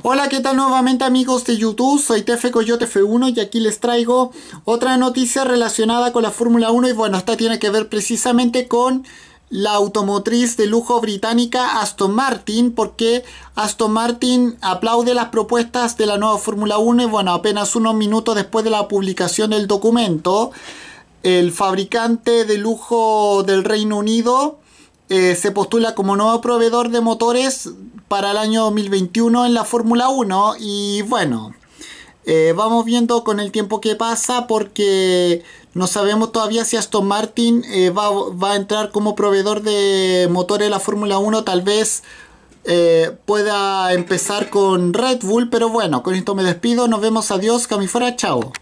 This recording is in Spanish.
Hola, ¿qué tal nuevamente amigos de YouTube? Soy TF Coyote F1 y aquí les traigo otra noticia relacionada con la Fórmula 1 y bueno, esta tiene que ver precisamente con la automotriz de lujo británica Aston Martin porque Aston Martin aplaude las propuestas de la nueva Fórmula 1 y bueno, apenas unos minutos después de la publicación del documento, el fabricante de lujo del Reino Unido eh, se postula como nuevo proveedor de motores para el año 2021 en la Fórmula 1 y bueno, eh, vamos viendo con el tiempo que pasa porque no sabemos todavía si Aston Martin eh, va, a entrar como proveedor de motores de la Fórmula 1. Tal vez eh, pueda empezar con Red Bull, pero bueno, con esto me despido. Nos vemos, adiós, Camifora. chao.